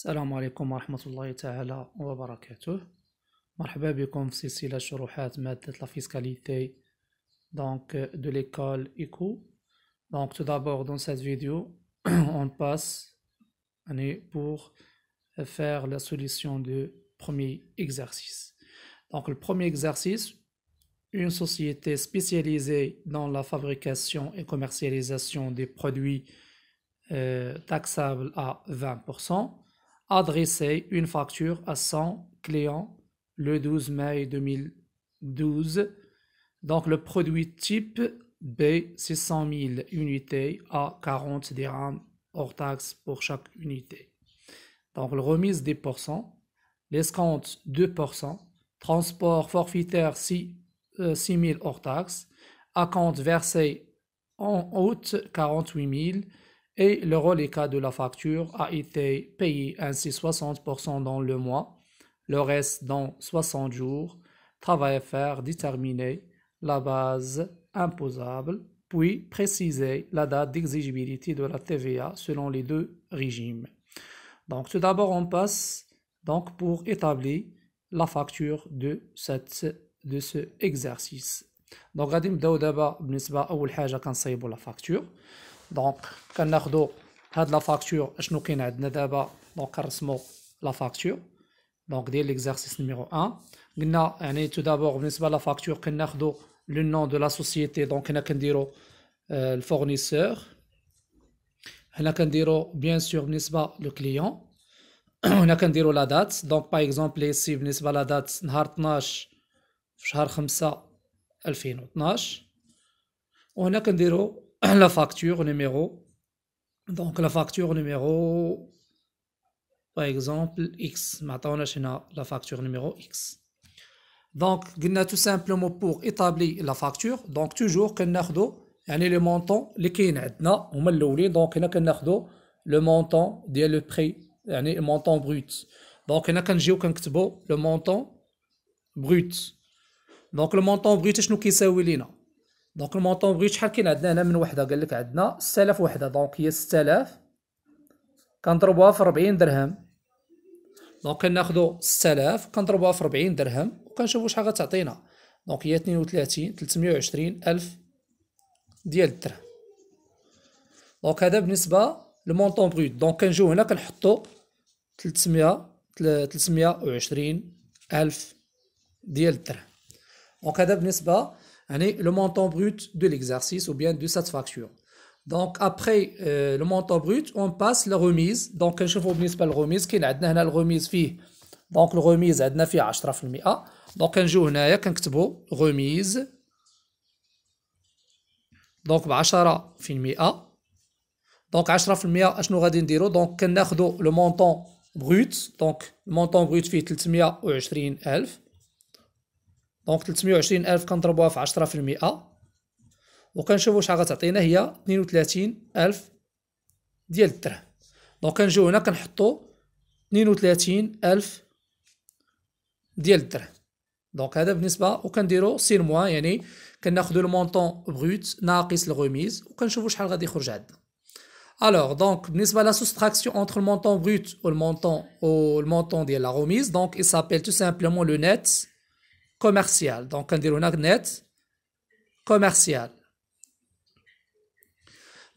Salam alaikum wa الله wa barakatuh مرحبا c'est ici la la fiscalité donc de l'école ICO donc tout d'abord dans cette vidéo on passe pour faire la solution du premier exercice donc le premier exercice une société spécialisée dans la fabrication et commercialisation des produits euh, taxables à 20%, adresser une facture à 100 clients le 12 mai 2012. Donc le produit type B, 600 000 unités à 40 dirhams hors taxe pour chaque unité. Donc la remise pourcents, l'escompte 2%, transport forfaitaire 6, 000 euh, hors taxe, à versé en août, 48 000 et le reliquat de la facture a été payé ainsi 60% dans le mois, le reste dans 60 jours, travail à faire déterminer la base imposable, puis préciser la date d'exigibilité de la TVA selon les deux régimes. Donc tout d'abord on passe donc pour établir la facture de cette de ce exercice. Donc غادي نبداو دابا la facture. دونك كناخدو هاد لا فاكتور اشنو كاين عندنا دابا دونك كنرسمو لا فاكتور دونك ديال ليكزارسيس نيميرو 1 قلنا يعني تو دابور بالنسبه لا فاكتور كناخدو لو نون دو لا سوسيتي دونك هنا كنديرو الفورنيسور آه، هنا كنديرو بيان سور بالنسبه لو كليون هنا كنديرو لا دات دونك باغ اكزومبل سي بالنسبه لا دات نهار 12 في شهر 5 2012 وهنا كنديرو la facture numéro. Donc la facture numéro, par exemple, X. Maintenant, la facture numéro X. Donc, tout simplement pour établir la facture. Donc, toujours, qu'on a le montant, les Donc, on a le montant, le prix, le montant brut. Donc, on a le montant brut. Donc, le montant brut, c'est nous qui دونك المونطون بغيت شحال كاين عندنا هنا من وحده قال لك عندنا 6000 وحده دونك هي 6000 كنضربوها في 40 درهم دونك كناخذوا 6000 كنضربوها في 40 درهم وكنشوفوا شحال غتعطينا دونك هي 32 320 الف ديال الدرهم دونك هذا بالنسبه للمونطون بغيت دونك كنجيو هنا كنحطوا 300 320 الف ديال الدرهم دونك هذا بالنسبه Hein, le montant brut de l'exercice ou bien de cette facture. Donc après euh, le montant brut, on passe la remise. Donc un chef obligé la remise, qui a la remise fille. Donc la remise a fille à Donc un jour, on a un remise. Donc 10% bah, Donc 10% qu'est-ce nous allons dire Donc on le montant brut, donc le montant brut fait euh, 320000. دونك 320 الف كنضربوها في 10% وكنشوفوا شحال غتعطينا هي 32 الف ديال الدرهم دونك كنجيو هنا كنحطوا 32 الف ديال الدرهم دونك هذا بالنسبه وكنديروا سير موان يعني كناخذوا المونطون بروت ناقص الغوميز وكنشوفوا شحال غادي يخرج عندنا Alors, donc, n'est-ce la soustraction entre le montant brut ou le montant, ou le montant de la remise, donc, il s'appelle tout simplement le net كوميرسيال دونك كنديرو هنا نت كوميرسيال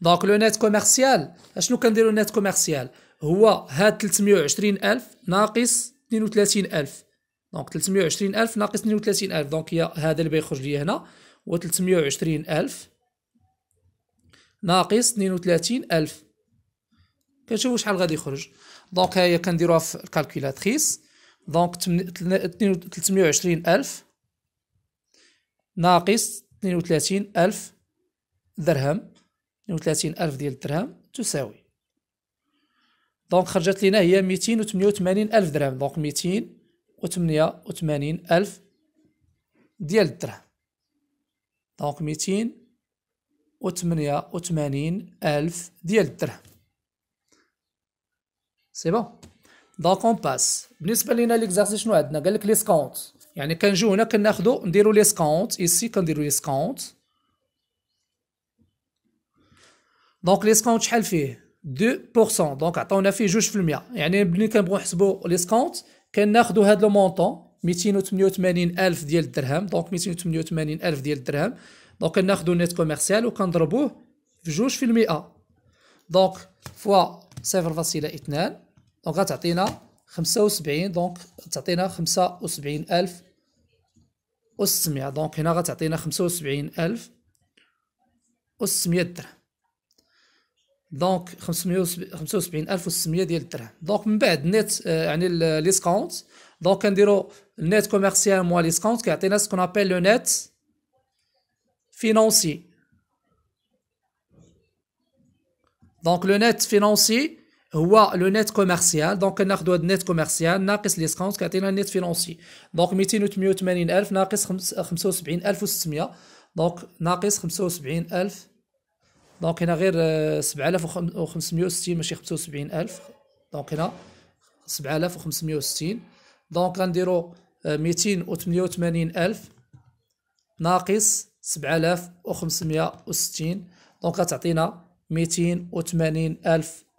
دونك لو نت كوميرسيال اشنو كنديرو نت كوميرسيال هو هاد 320000 ناقص 32000 دونك 320000 ناقص 32000 دونك هي هذا اللي بيخرج لي هنا هو 320000 ناقص 32000 كنشوفوا شحال غادي يخرج دونك ها هي كنديروها في الكالكولاتريس دونك 320 ألف ناقص 32 ألف درهم 32 ألف ديال الدرهم تساوي دونك خرجت لنا هي 288 ألف درهم دونك 288 ألف ديال الدرهم دونك 288 ألف ديال الدرهم سي بون دونك اون باس بالنسبه لينا ليكزارسيس شنو عندنا قال لك لي سكونت يعني كنجيو هنا كناخذو نديرو لي سكونت ايسي كنديرو لي سكونت دونك لي سكونت شحال فيه 2% دونك عطاونا فيه جوج في المية يعني ملي كنبغيو نحسبو لي سكونت كناخذو هاد لو مونطون 288 الف ديال الدرهم دونك 288 الف ديال الدرهم دونك كناخذو نيت كوميرسيال وكنضربوه في جوج في المية دونك فوا 0.2 دونك غتعطينا خمسة وسبعين دونك تعطينا خمسة وسبعين ألف ستمية دونك هنا غتعطينا خمسة وسبعين ألف ستمية درهم دونك خمسة وسبعين ألف ستمية ديال الدرهم دونك من بعد نيت euh, يعني ليسكونت دونك كنديرو نيت كوميرسيال موا ليسكونت كيعطينا سكون أبال لو نيت فينونسي دونك لو نيت فينونسي هو لو نت كوميرسيال دونك ناخذ هذا النت كوميرسيال ناقص لي ليسكونت كيعطينا النت فينونسي دونك 288 الف ناقص 75600 دونك ناقص 75000 دونك هنا غير 7560 آه، ماشي 75000 دونك هنا 7560 دونك غنديرو 288 آه، الف ناقص 7560 دونك غتعطينا 280 الف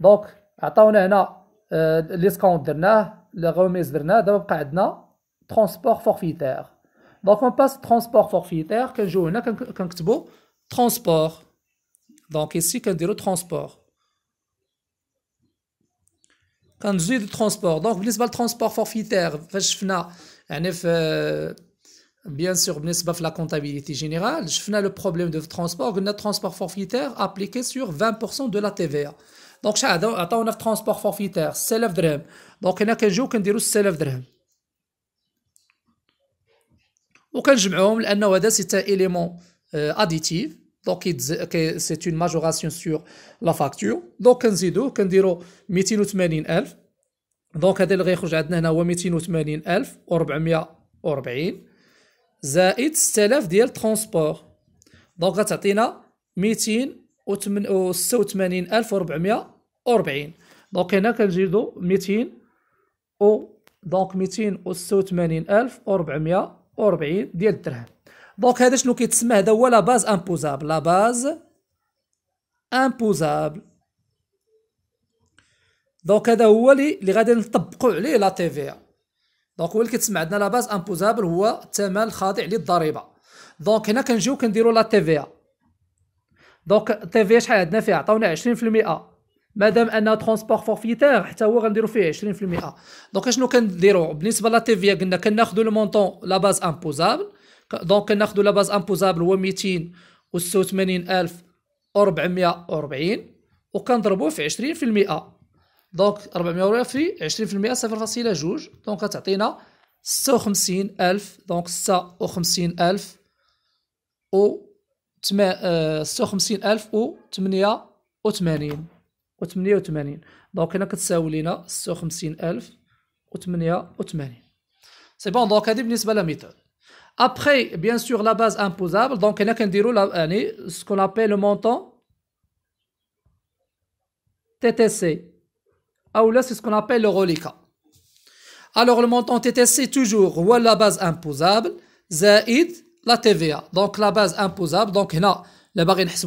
دونك عطاونا هنا donc on a درناه دابا بقى عندنا ترونسبور فورفيتير دونك اون باس ترونسبور فورفيتير كنجيو هنا كنكتبو transport ». Donc, ici كنديرو transport, كنزيد ترونسبور يعني Bien sûr, la comptabilité générale, je le problème de transport, le transport forfaitaire appliqué sur 20% de la TVA. دونك شحال هذا عطاونا في ترونسبور فورفيتير 6000 درهم دونك هنا كنجيو كنديرو 6000 درهم وكنجمعوهم لانه هذا سي تا اليمون اديتيف دونك سي اون ماجوراسيون سور لا فاكتور دونك كنزيدو كنديرو 280000 دونك هذا اللي غيخرج عندنا هنا هو و 440 زائد 6000 ديال ترونسبور دونك غتعطينا 286 286400 وربعين دونك هنا كنجدو ميتين و دونك ميتين أو ستة وثمانين ألف أو ربعمية ديال الدرهم دونك هذا شنو كيتسمى هذا هو لا باز امبوزابل لا باز امبوزابل دونك هذا هو اللي غادي نطبقوا عليه لا تي في دونك هو اللي كيتسمى عندنا لا باز امبوزابل هو الثمن الخاضع للضريبه دونك هنا كنجيو كنديروا لا تي في دونك تي في شحال عندنا فيها عطاونا 20% مادام ان ترونسبور فورفيتير حتى هو غنديروا فيه 20% دونك اشنو كنديروا بالنسبه لا تي في قلنا كناخذوا لو مونطون لا باز امبوزابل دونك كناخذوا لا باز امبوزابل هو 286440 وكنضربوه في 20% دونك 400 في 20% 0.2 دونك كتعطينا 56000 دونك 56000 و 56000 آه، و 88 و88 دونك هنا كتساوي لينا 56088 سي بون دونك هذه بالنسبه لميثود Après, bien sûr, la base imposable. Donc, il y a ce qu'on appelle le montant TTC. Ah, ou là, c'est ce qu'on appelle le reliquat. Alors, le montant TTC, toujours, ou la base imposable, zaïd, la TVA. Donc, la base imposable. Donc, là, la barre, nous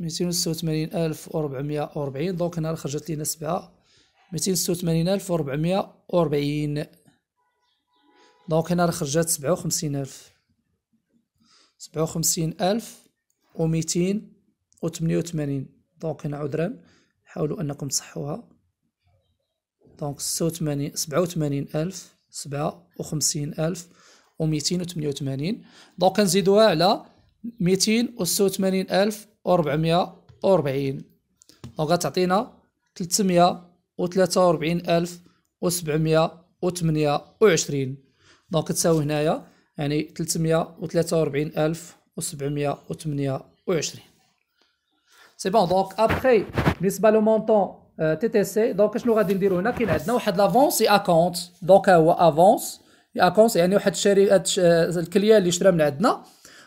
ميتين وستة وثمانين ألف وربعمية وربعين دونك هنا خرجت لينا سبعة ميتين وستة وثمانين ألف وربعمية وربعين دونك هنا خرجت سبعة وخمسين ألف سبعة وخمسين ألف وميتين وثمانية وثمانين دونك هنا عذرا حاولوا أنكم تصحوها دونك ستة وثمانين سبعة وثمانين ألف سبعة وخمسين ألف وميتين وثمانية وثمانين دونك نزيدوها على ميتين وستة وثمانين ألف 440 دونك غتعطينا 343728 ألف دونك تساوي هنايا يعني 343728 ألف سي بون دونك ابخي بالنسبه لو مونطون تي تي سي دونك شنو غادي نديرو هنا كاين عندنا واحد لافونس اي اكونت دونك هو افونس اي اكونت يعني واحد الشركه آه، الكليه اللي شرا من عندنا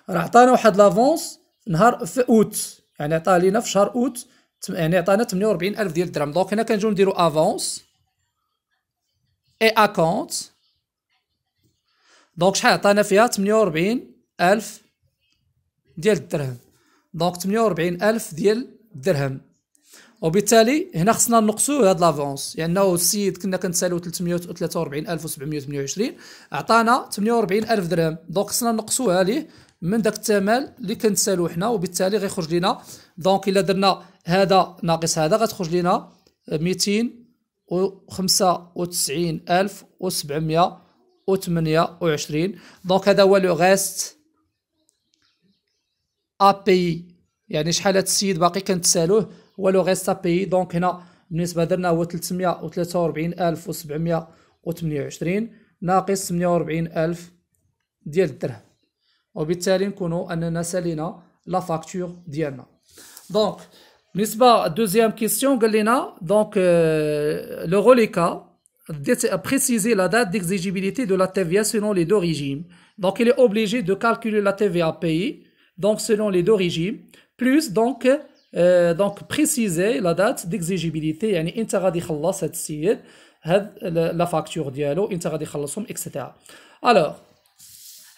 راه عطانا واحد لافونس نهار في اوت يعني عطاه لينا في شهر اوت يعني عطانا 48 الف ديال الدرهم دونك هنا كنجيو نديرو افونس اي اكونت دونك شحال عطانا فيها 48 الف ديال الدرهم دونك 48 الف ديال الدرهم وبالتالي هنا خصنا نقصوا هاد لافونس لانه انه السيد كنا كنتسالو 343728 عطانا الف درهم دونك خصنا نقصوها ليه من داك الثمن اللي كنتسالو حنا وبالتالي غيخرج لنا دونك الا درنا هذا ناقص هذا غتخرج لنا 295728 دونك هذا هو لو غيست ابي يعني شحال هاد السيد باقي كنتسالوه هو لو غيست ابي دونك هنا بالنسبه درنا هو 343728 ناقص 48000 ديال الدرهم On la facture n'est- donc pas deuxième question euh, le donc le de préciser la date d'exigibilité de la tva selon les deux régimes donc il est obligé de calculer la tva payée donc selon les deux régimes plus donc euh, donc préciser la date d'exigibilité il y a une cette la facture diana etc. alors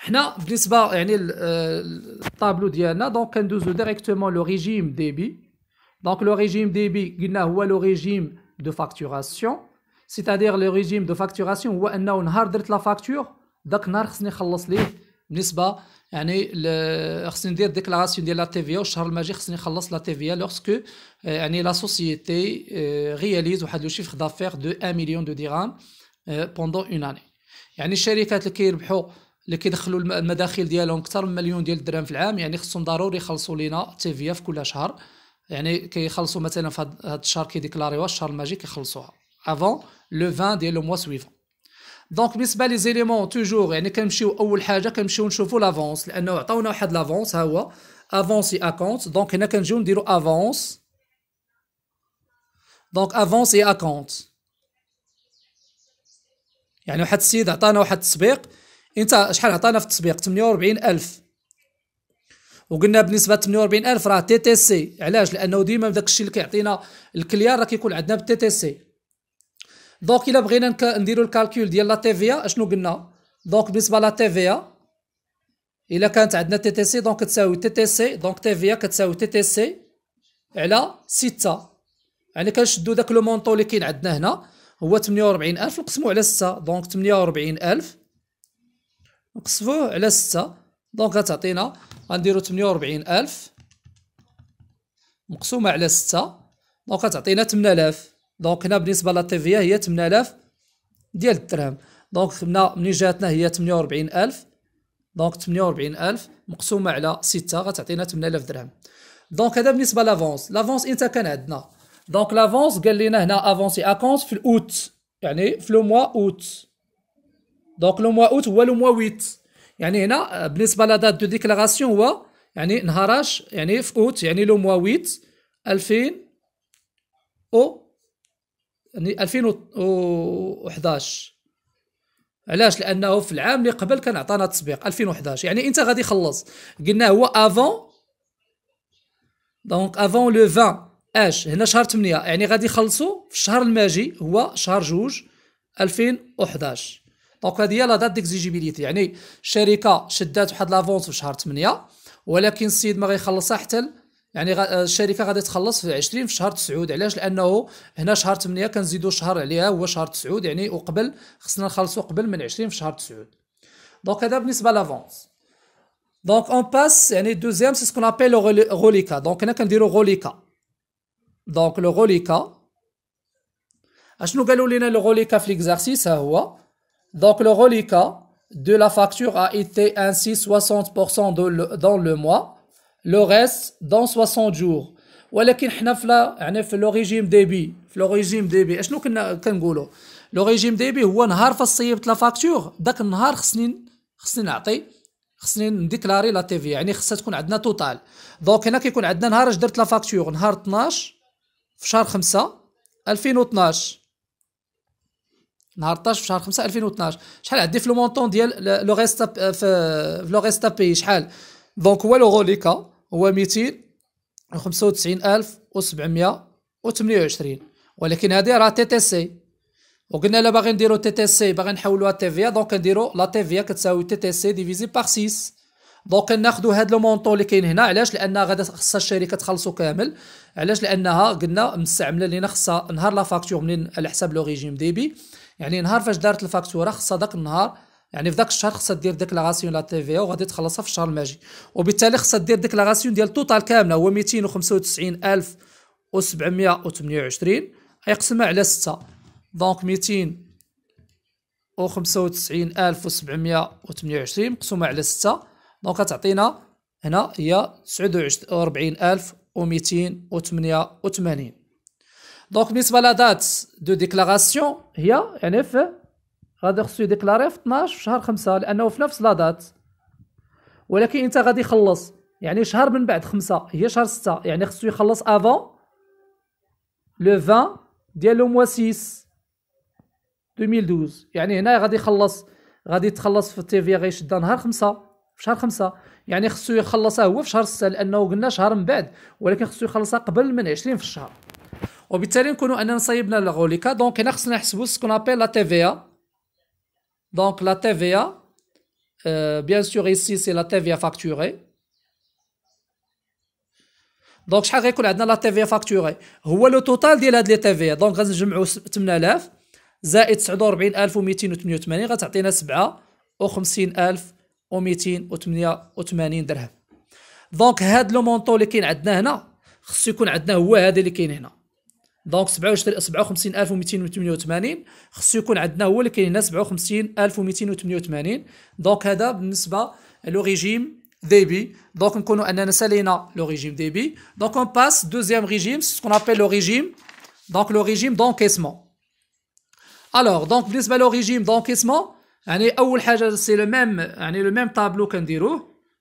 nous avons le tableau de Diana, donc nous avons directement le régime débit. Donc le régime débit, c'est le régime de facturation. C'est-à-dire le régime de facturation où nous avons la facture, donc nous avons la déclaration de la TVA lorsque euh, la société euh, réalise le chiffre d'affaires de 1 million de dirhams euh, pendant une année. Les cherif qui dit que. اللي كيدخلوا المداخل ديالهم اكثر من مليون ديال الدرهم في العام يعني خصهم ضروري يخلصوا لينا تي في كل شهر يعني كيخلصوا مثلا في هذا الشهر كيديكلاريوها الشهر الماجي كيخلصوها افون لو 20 ديال لو موا سويفون دونك بالنسبه لي زيليمون توجور يعني كنمشيو اول حاجه كنمشيو نشوفوا لافونس لانه عطاونا واحد لافونس ها هو افونسي اكونت دونك هنا كنجيو نديرو افونس دونك افونسي اكونت يعني واحد السيد عطانا واحد التسبيق انت شحال عطانا في التطبيق 48000 وقلنا بالنسبه 48000 راه تي تي سي علاش لانه ديما داك الشيء اللي كيعطينا الكليار راه كيكون عندنا بالتي تي سي دونك الا بغينا نديرو الكالكول ديال لا تي في اشنو قلنا دونك بالنسبه لا تي في الا كانت عندنا تي تي سي دونك كتساوي تي تي سي دونك تي في كتساوي تي تي سي على 6 يعني كنشدو داك لو مونطو اللي كاين عندنا هنا هو 48000 نقسمو على 6 دونك 48000 نقسموه على ستة دونك غتعطينا غنديرو تمنية وربعين ألف مقسومة على ستة دونك غتعطينا تمنالاف دونك هنا بالنسبة لاتيفيا هي تمنالاف ديال الدرهم دونك هنا ملي جاتنا هي تمنية وربعين ألف دونك 48000 مقسومه على 6 غتعطينا 8000 درهم دونك هذا بالنسبه لافونس لافونس انت كان عندنا دونك لافونس قال لنا هنا افونسي اكونت في الاوت يعني في لو موا اوت دونك لو موا اوت هو لو موا ويت يعني هنا بالنسبه لا دات دو ديكلاراسيون هو يعني نهاراش يعني في اوت يعني لو موا ويت 2000 او يعني 2011 علاش لانه في العام اللي قبل كان عطانا تسبيق 2011 يعني انت غادي يخلص قلنا هو افون دونك افون لو 20 اش هنا شهر 8 يعني غادي يخلصوا في الشهر الماجي هو شهر 2 2011 دونك هذه هي لا دات ديكزيجيبيليتي يعني الشركه شدات واحد لافونس في شهر 8 ولكن السيد ما غيخلصها حتى يعني الشركه غادي تخلص في 20 في شهر 9 علاش لانه هنا شهر 8 كنزيدوا شهر عليها هو شهر 9 يعني وقبل خصنا نخلصوا قبل من 20 في شهر 9 دونك هذا بالنسبه لافونس دونك اون باس يعني دوزيام سي سكون ابيل غوليكا دونك هنا كنديروا غوليكا دونك لو غوليكا اشنو قالوا لنا لو غوليكا في ليكزارسيس ها هو Donc le reliquat de la facture a été ainsi 60% dans le, dans le mois, le reste dans 60 jours. ولكن حنا في يعني في لو ريجيم ديبي في لو ريجيم ديبي اشنو كنا كنقولوا لو ريجيم ديبي هو نهار فصيبت لا فاكتور داك النهار خصني خصني نعطي خصني نديكلاري لا تي في يعني خصها تكون عندنا توتال دونك هنا كيكون عندنا نهار اش درت لا فاكتور نهار 12 في شهر 5 2012 نهار 12 في شهر 5 2012 شحال عندي في لو مونطون ديال لو ريستا في لو ريستا بي شحال دونك هو لو غوليكا هو 295728 ولكن هذه راه تي تي سي وقلنا لا باغي نديرو تي تي سي باغي نحولوها تي في دونك نديرو لا تي في كتساوي تي تي سي ديفيزي باغ 6 دونك ناخذ هاد لو مونطو اللي كاين هنا علاش لان غادا خصها الشركه تخلصو كامل علاش لانها قلنا مستعمله لينا خصها نهار لا فاكتور منين على حساب لو ريجيم ديبي يعني نهار فاش دارت الفاكتوره خصها داك النهار يعني في داك الشهر خصها دير ديكلاراسيون لا تي في وغادي تخلصها في الشهر الماجي وبالتالي خصها دير ديكلاراسيون ديال توتال كامله هو 295728 يقسمها على 6 دونك 295728 مقسومه على 6 دونك كتعطينا هنا هي 49288 دونك بالنسبه لا دات دو ديكلاراسيون هي يعني في غادي خصو يديكلاري في 12 في شهر 5 لانه في نفس لا دات ولكن انت غادي يخلص يعني شهر من بعد 5 هي شهر 6 يعني خصو يخلص افون لو 20 ديال لو موا 6 2012 يعني هنا غادي يخلص غادي تخلص في التي في غيشدها نهار 5 في شهر 5 يعني خصو يخلصها هو في شهر 6 لانه قلنا شهر من بعد ولكن خصو يخلصها قبل من 20 في الشهر وبالتالي نكونوا اننا صيبنا الغوليكا دونك هنا خصنا نحسبوا سكون ابيل لا تي في ا دونك لا تي في ا بيان سور ici سي لا تي في ا فاكتوري دونك شحال غيكون عندنا لا تي في فاكتوري هو لو توتال ديال هاد لي تي في دونك غنجمعوا 8000 زائد 49288 غتعطينا 57288 و درهم دونك هاد لو مونطو اللي كاين عندنا هنا خصو يكون عندنا هو هذا اللي كاين هنا Donc, 57288 خصو يكون عندنا هو اللي كاين هنا 57288 دونك c'est le régime débit. Donc, on connaît le régime débit. Donc, on passe deuxième régime, ce qu'on appelle le régime, donc le régime d'encaissement. Alors, donc, pour le régime d'encaissement, c'est le même, le même tableau qu'on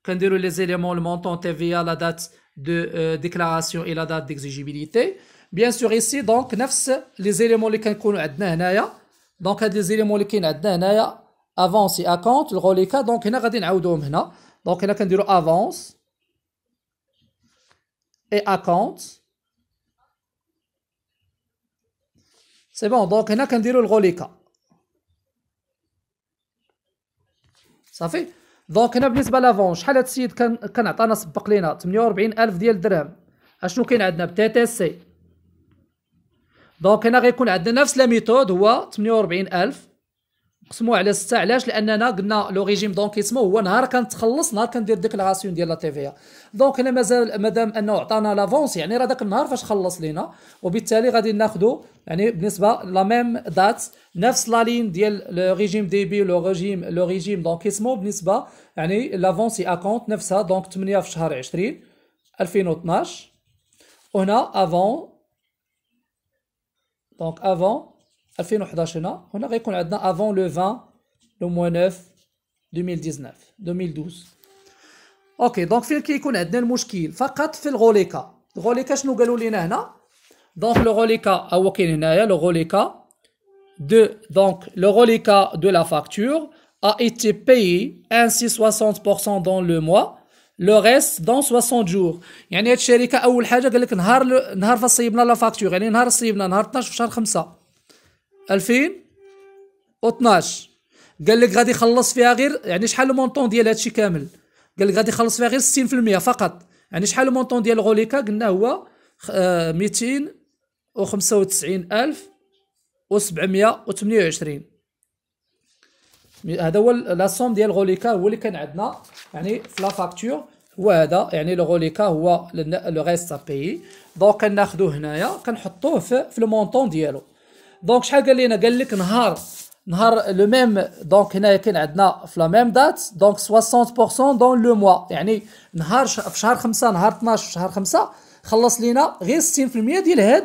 qu'on les éléments, le montant TVA, la date de euh, déclaration et la date d'exigibilité. بيان سور ايسي دونك نفس لي زيليمون اللي كنكونوا عندنا هنايا دونك هاد لي زيليمون اللي كاين عندنا هنايا افونسي اكونت الغوليكا دونك هنا غادي نعاودوهم هنا دونك هنا كنديروا افونس اي اكونت سي بون دونك هنا كنديروا الغوليكا صافي دونك هنا بالنسبه لافون شحال هاد السيد كان كنعطانا عطانا سبق لينا 48000 ديال الدرهم اشنو كاين عندنا بتي تي سي دونك هنا غيكون عندنا نفس لا ميثود هو 48000 نقسموه على 6 علاش لاننا قلنا لو ريجيم دونكيسمون هو نهار كنتخلص نهار كندير ديكلاراسيون ديال لا تي في دونك هنا مازال مادام انه عطانا لافونس يعني راه داك النهار فاش خلص لينا وبالتالي غادي ناخذ يعني بالنسبه لا ميم دات نفس لا لين ديال لو ريجيم دي بي لو ريجيم لو ريجيم دونكيسمون بالنسبه يعني لافونس اكونت نفسها دونك 8 في شهر 20 2012 وهنا افون Donc avant, on a avant le 20, le mois 9, 2019, 2012. Ok, donc il y a le mouchkil, fakat fil roleka. le je Donc le roleka, à wakininaya, le roleka de, donc le roleka de la facture a été payé ainsi 60% dans le mois. لو غيست دون 60 جور يعني هاد الشركه اول حاجه قال لك نهار ل... نهار فاش صيبنا لا فاكتور يعني نهار صيبنا نهار 12 في شهر 5 2012 قال لك غادي يخلص فيها غير يعني شحال المونطون ديال هادشي كامل قال لك غادي يخلص فيها غير 60% فقط يعني شحال المونطون ديال غوليكا قلنا هو 295728 آه، هذا هو لا سوم ديال غوليكا هو اللي كان عندنا يعني في لا فاكتور هو هذا يعني لو غوليكا هو لو ريست ا بيي دونك كناخذوه هنايا كنحطوه في, في لو مونطون ديالو دونك شحال قال لينا قال لك نهار نهار لو ميم دونك هنايا كاين عندنا في لا ميم دات دونك 60% دون لو موا يعني نهار في شهر 5 نهار 12 في شهر 5 خلص لينا غير 60% ديال هاد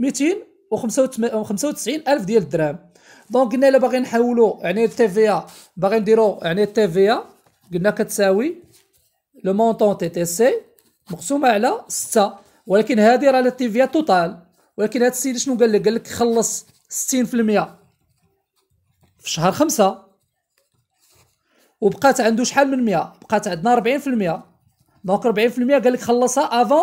295 الف ديال الدراهم دونك قلنا الا باغي نحولوا يعني في ا باغي نديروا يعني في ا قلنا كتساوي لو مونطون تي تي سي مقسومه على 6 ولكن هذه راه ا توتال ولكن هذا السيد شنو قال لك قال لك خلص 60% في شهر 5 وبقات عنده شحال من 100 بقات عندنا 40% دونك 40% قال لك خلصها افون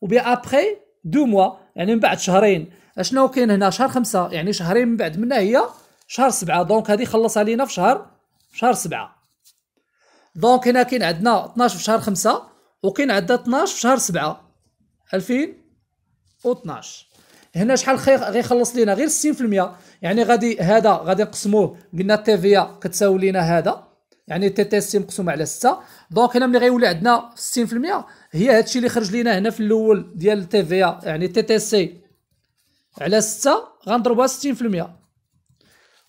وبي ابخي دو موا يعني من بعد شهرين اشنو كاين هنا شهر خمسة يعني شهرين من بعد منها هي شهر سبعة دونك هذه خلص علينا في شهر في شهر سبعة دونك هنا كاين عندنا 12 في شهر خمسة وكاين عندنا 12 في شهر سبعة 2012 هنا شحال غيخلص لينا غير 60% يعني غادي هذا غادي نقسموه قلنا تي التيفيا كتساوي لينا هذا يعني تي تي سي مقسومه على 6 دونك هنا ملي غيولي عندنا 60% هي هادشي اللي خرج لينا هنا في الاول ديال تي التيفيا يعني تي تي سي على 6 غنضربها 60%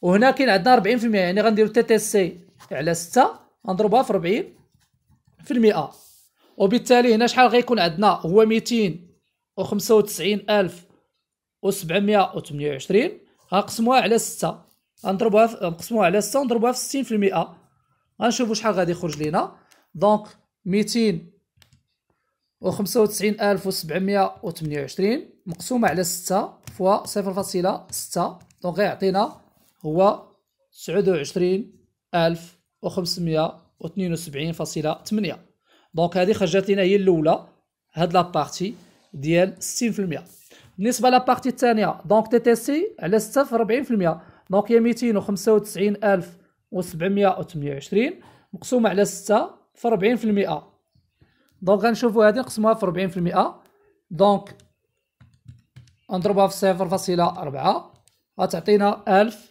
وهنا كاين يعني عندنا 40% يعني غنديرو تي تي سي على 6 غنضربها في 40% وبالتالي هنا شحال غيكون عندنا هو 295 الف و728 غنقسموها على 6 غنضربوها في... نقسموها على 6 ونضربوها في 60% غنشوفوا شحال غادي يخرج لينا دونك 295728 مقسومه على 6 فوا 0.6 دونك غيعطينا هو تسعود و عشرين ألف و خمسميه وخمسمية و سبعين فاصلة تمنيه دونك هادي خرجت لينا هي الأولى هاد لابارتي ديال ستين فالمية بالنسبة لابارتي التانية دونك تي تي سي على ستة في ربعين فالمية دونك هي ميتين و خمسة و تسعين ألف و سبعميه وسبعمية و عشرين مقسومة على ستة في ربعين فالمية دونك غنشوفو هادي نقسموها في ربعين فالمية دونك نضربها في صفر فاصلة ربعة غتعطينا ألف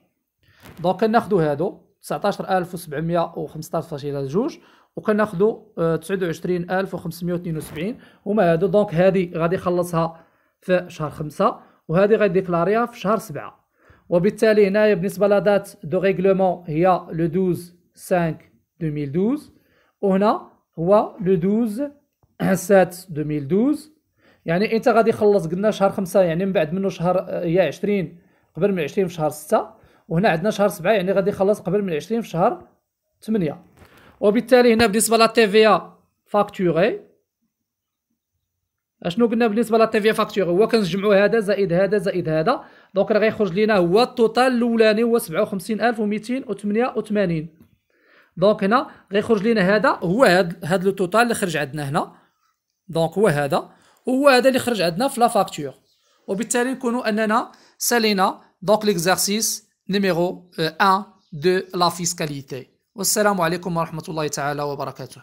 دونك كناخذوا هادو 19715.2 فاصله جوج 29572 هما آه، هادو دونك هذه غادي يخلصها في شهر 5 وهذه غادي ديكلاريها في شهر 7 وبالتالي هنايا بالنسبه لادات دو ريغلومون هي لو 12 5 2012 وهنا هو لو 12 7 2012 يعني انت غادي يخلص قلنا شهر 5 يعني من بعد منه شهر هي آه، 20 قبل من 20 في شهر 6 وهنا عندنا شهر سبعة يعني غادي يخلص قبل من 20 في شهر 8 وبالتالي هنا بالنسبه لا تي في ا فاكتوري اشنو قلنا بالنسبه لا تي في فاكتوري هو كنجمعوا هذا زائد هذا زائد هذا دونك راه غيخرج لينا هو التوتال الاولاني هو 57288 دونك هنا غيخرج لينا هذا هو هاد هاد لو توتال اللي خرج عندنا هنا دونك هو هذا هو هذا اللي خرج عندنا في لا فاكتور وبالتالي نكونوا اننا سالينا دونك ليكزارسيس numéro 1 de la fiscalité. Wassalamu alaikum wa rahmatullahi ta'ala wa barakatuh.